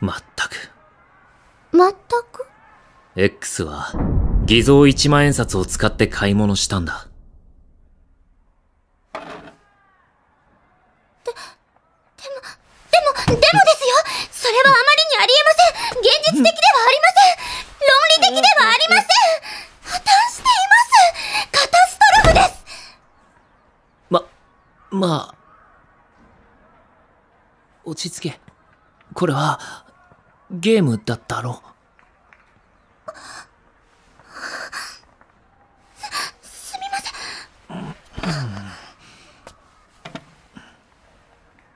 まったく。まったく ?X は、偽造一万円札を使って買い物したんだ。で、でも、でも、でもですよそれはあまりにありえません現実的ではありません論理的ではありません破綻していますカタストロフですま、まあ、落ち着け。これは、ゲームだったろすみません